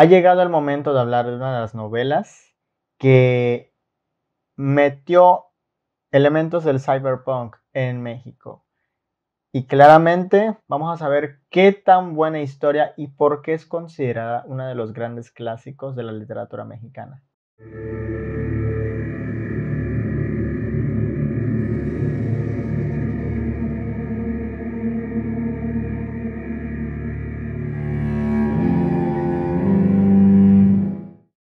ha llegado el momento de hablar de una de las novelas que metió elementos del cyberpunk en México. Y claramente vamos a saber qué tan buena historia y por qué es considerada una de los grandes clásicos de la literatura mexicana.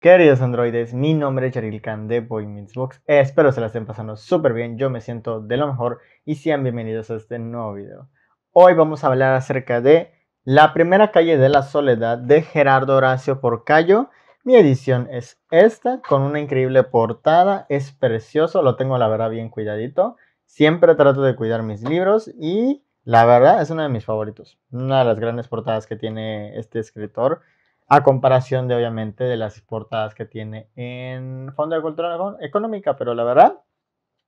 Queridos androides, mi nombre es Yaril Khan de Boy Meets Box. Espero se la estén pasando súper bien, yo me siento de lo mejor y sean bienvenidos a este nuevo video. Hoy vamos a hablar acerca de La primera calle de la soledad de Gerardo Horacio Porcayo. Mi edición es esta, con una increíble portada, es precioso, lo tengo la verdad bien cuidadito. Siempre trato de cuidar mis libros y la verdad es uno de mis favoritos. Una de las grandes portadas que tiene este escritor a comparación de obviamente de las portadas que tiene en Fondo de Cultura Económica, pero la verdad,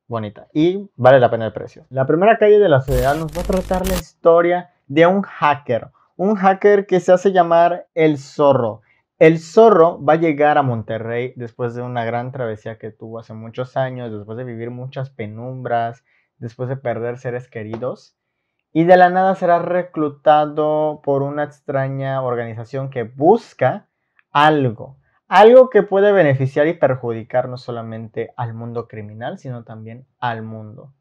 bonita y vale la pena el precio. La primera calle de la ciudad nos va a tratar la historia de un hacker, un hacker que se hace llamar el zorro. El zorro va a llegar a Monterrey después de una gran travesía que tuvo hace muchos años, después de vivir muchas penumbras, después de perder seres queridos y de la nada será reclutado por una extraña organización que busca algo, algo que puede beneficiar y perjudicar no solamente al mundo criminal, sino también al mundo.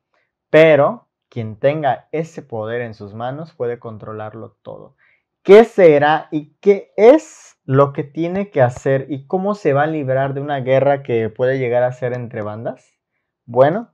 Pero quien tenga ese poder en sus manos puede controlarlo todo. ¿Qué será y qué es lo que tiene que hacer y cómo se va a librar de una guerra que puede llegar a ser entre bandas? Bueno,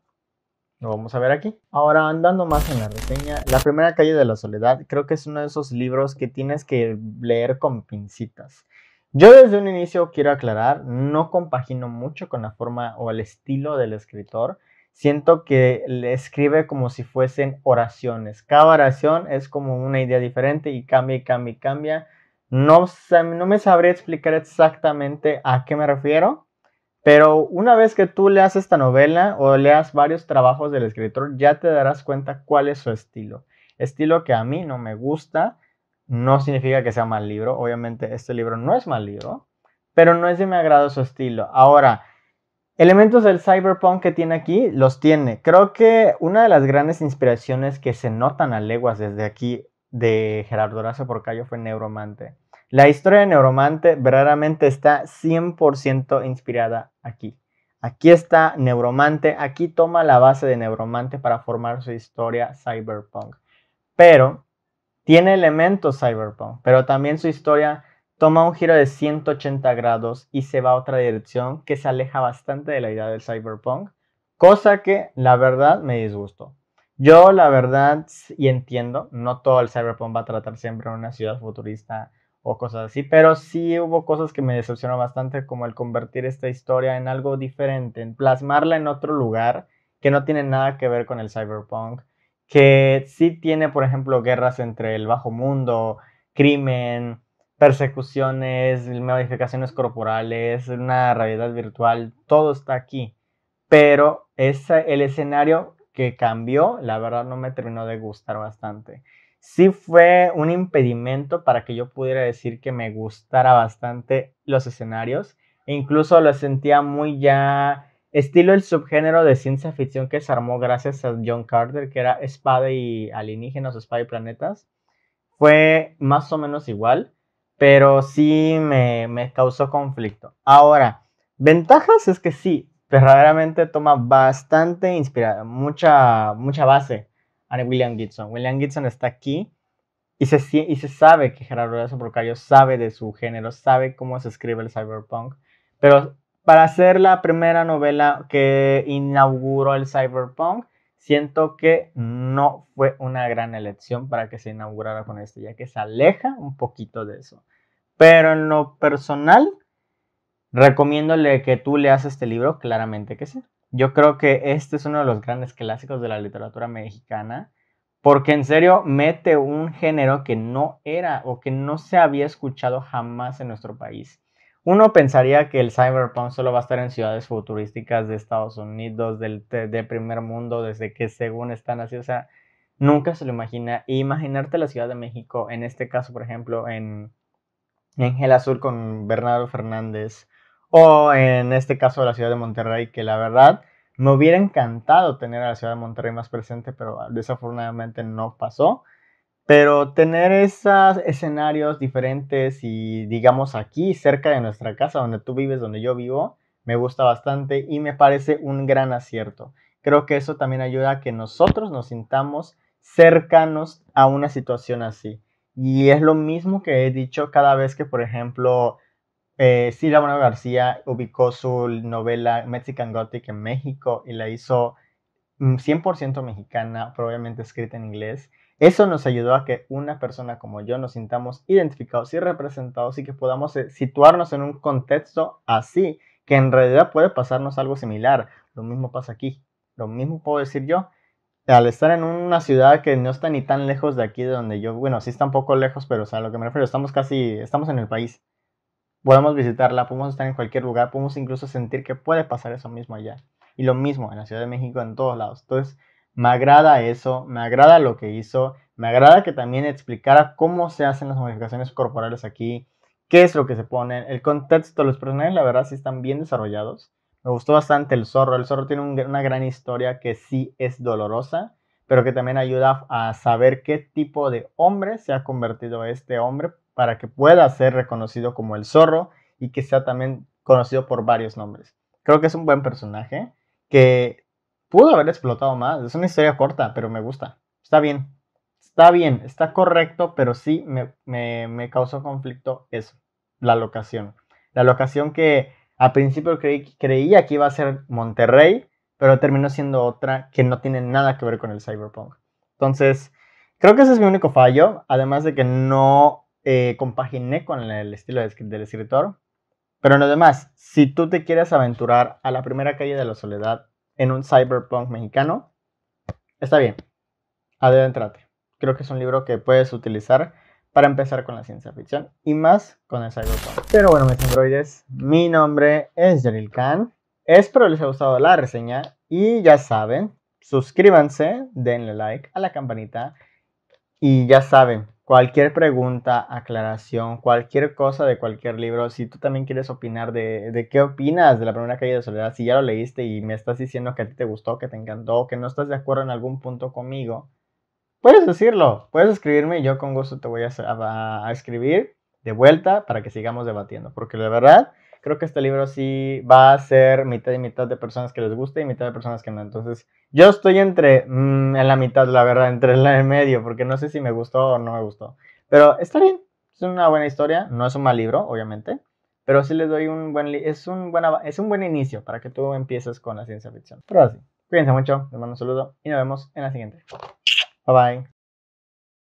lo vamos a ver aquí. Ahora, andando más en la reseña, La primera calle de la soledad creo que es uno de esos libros que tienes que leer con pincitas. Yo desde un inicio quiero aclarar, no compagino mucho con la forma o el estilo del escritor. Siento que le escribe como si fuesen oraciones. Cada oración es como una idea diferente y cambia y cambia y cambia. No, no me sabría explicar exactamente a qué me refiero, pero una vez que tú leas esta novela o leas varios trabajos del escritor, ya te darás cuenta cuál es su estilo. Estilo que a mí no me gusta, no significa que sea mal libro. Obviamente este libro no es mal libro, pero no es de mi agrado su estilo. Ahora, elementos del cyberpunk que tiene aquí, los tiene. Creo que una de las grandes inspiraciones que se notan a leguas desde aquí de Gerardo Horacio Porcayo fue Neuromante. La historia de Neuromante verdaderamente está 100% inspirada aquí. Aquí está Neuromante, aquí toma la base de Neuromante para formar su historia cyberpunk. Pero tiene elementos cyberpunk, pero también su historia toma un giro de 180 grados y se va a otra dirección que se aleja bastante de la idea del cyberpunk, cosa que la verdad me disgustó. Yo la verdad y entiendo, no todo el cyberpunk va a tratar siempre en una ciudad futurista o cosas así, pero sí hubo cosas que me decepcionó bastante, como el convertir esta historia en algo diferente, en plasmarla en otro lugar que no tiene nada que ver con el cyberpunk, que sí tiene, por ejemplo, guerras entre el bajo mundo, crimen, persecuciones, modificaciones corporales, una realidad virtual, todo está aquí. Pero es el escenario que cambió, la verdad no me terminó de gustar bastante sí fue un impedimento para que yo pudiera decir que me gustara bastante los escenarios. E incluso lo sentía muy ya estilo el subgénero de ciencia ficción que se armó gracias a John Carter, que era espada y alienígenas, espada y planetas. Fue más o menos igual, pero sí me, causó conflicto. Ahora, ventajas es que sí, verdaderamente toma bastante inspiración. mucha, mucha base William Gibson. William Gibson está aquí y se, y se sabe que Gerardo de Porcayo sabe de su género, sabe cómo se escribe el cyberpunk, pero para hacer la primera novela que inauguró el cyberpunk, siento que no fue una gran elección para que se inaugurara con esto, ya que se aleja un poquito de eso. Pero en lo personal, recomiéndole que tú leas este libro, claramente que sí. Yo creo que este es uno de los grandes clásicos de la literatura mexicana, porque en serio mete un género que no era o que no se había escuchado jamás en nuestro país. Uno pensaría que el cyberpunk solo va a estar en ciudades futurísticas de Estados Unidos, del de primer mundo, desde que según están así, o sea, nunca se lo imagina. E imaginarte la Ciudad de México, en este caso, por ejemplo, en, en Gel Azul con Bernardo Fernández, o en este caso de la ciudad de Monterrey, que la verdad me hubiera encantado tener a la ciudad de Monterrey más presente, pero desafortunadamente no pasó. Pero tener esos escenarios diferentes y digamos aquí cerca de nuestra casa, donde tú vives, donde yo vivo, me gusta bastante y me parece un gran acierto. Creo que eso también ayuda a que nosotros nos sintamos cercanos a una situación así. Y es lo mismo que he dicho cada vez que, por ejemplo, eh, sí, García ubicó su novela Mexican Gothic en México y la hizo 100% mm, mexicana, probablemente escrita en inglés. Eso nos ayudó a que una persona como yo nos sintamos identificados y representados y que podamos eh, situarnos en un contexto así, que en realidad puede pasarnos algo similar. Lo mismo pasa aquí, lo mismo puedo decir yo. Al estar en una ciudad que no está ni tan lejos de aquí de donde yo, bueno, sí está un poco lejos, pero o sea, lo que me refiero, estamos casi, estamos en el país podemos visitarla, podemos estar en cualquier lugar, podemos incluso sentir que puede pasar eso mismo allá. Y lo mismo en la Ciudad de México, en todos lados. Entonces, me agrada eso, me agrada lo que hizo, me agrada que también explicara cómo se hacen las modificaciones corporales aquí, qué es lo que se ponen, el contexto, los personajes la verdad sí están bien desarrollados. Me gustó bastante el zorro, el zorro tiene una gran historia que sí es dolorosa, pero que también ayuda a saber qué tipo de hombre se ha convertido este hombre para que pueda ser reconocido como el zorro y que sea también conocido por varios nombres. Creo que es un buen personaje que pudo haber explotado más. Es una historia corta, pero me gusta. Está bien. Está bien, está correcto, pero sí me, causó conflicto eso, la locación. La locación que a principio creí, creía que iba a ser Monterrey, pero terminó siendo otra que no tiene nada que ver con el cyberpunk. Entonces, creo que ese es mi único fallo, además de que no eh, compaginé con el estilo del escritor. Pero no demás, si tú te quieres aventurar a la primera calle de la soledad en un cyberpunk mexicano, está bien, adentrate. Creo que es un libro que puedes utilizar para empezar con la ciencia ficción y más con el cyberpunk. Pero bueno, mis androides, mi nombre es Yaril Khan. Espero les haya gustado la reseña y ya saben, suscríbanse, denle like a la campanita y ya saben, cualquier pregunta, aclaración, cualquier cosa de cualquier libro, si tú también quieres opinar de, qué opinas de la primera calle de soledad, si ya lo leíste y me estás diciendo que a ti te gustó, que te encantó, que no estás de acuerdo en algún punto conmigo, puedes decirlo, puedes escribirme y yo con gusto te voy a, escribir de vuelta para que sigamos debatiendo, porque la verdad creo que este libro sí va a ser mitad y mitad de personas que les guste y mitad de personas que no, entonces yo estoy entre, mm, en la mitad, la verdad, entre la en medio, porque no sé si me gustó o no me gustó. Pero está bien, es una buena historia, no es un mal libro, obviamente, pero sí les doy un buen, es un buen, es un buen inicio para que tú empieces con la ciencia ficción. Pero así, cuídense mucho, les mando un saludo y nos vemos en la siguiente. Bye bye.